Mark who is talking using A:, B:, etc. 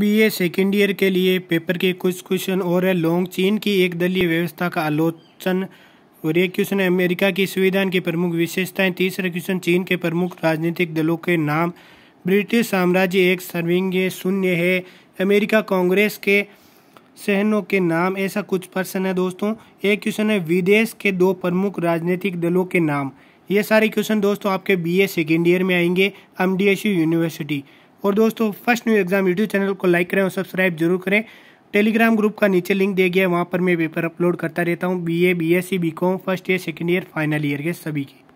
A: BA second year के लिए paper के कुछ क्वेश्चन और है लॉन्ग चीन की एक दलीय व्यवस्था का आलोचन और एक क्वेश्चन है अमेरिका की संविधान की प्रमुख विशेषताएं तीसरा क्वेश्चन चीन के प्रमुख राजनीतिक दलों के नाम ब्रिटिश साम्राज्य एक सर्विंग शून्य है अमेरिका कांग्रेस के सहनों के नाम ऐसा कुछ प्रश्न है दोस्तों एक क्वेश्चन है विदेश के दो प्रमुख राजनीतिक दलों के नाम ये सारे क्वेश्चन दोस्तों आपके बीए सेकेंड ईयर में आएंगे एम यूनिवर्सिटी और दोस्तों first new exam YouTube channel को लाइक करें और सब्सक्राइब जरूर करें टेलीग्राम ग्रुप का नीचे लिंक दिया गया है वहाँ पर मैं पेपर अपलोड करता रहता हूँ B A B S C B first year second year final year के सभी की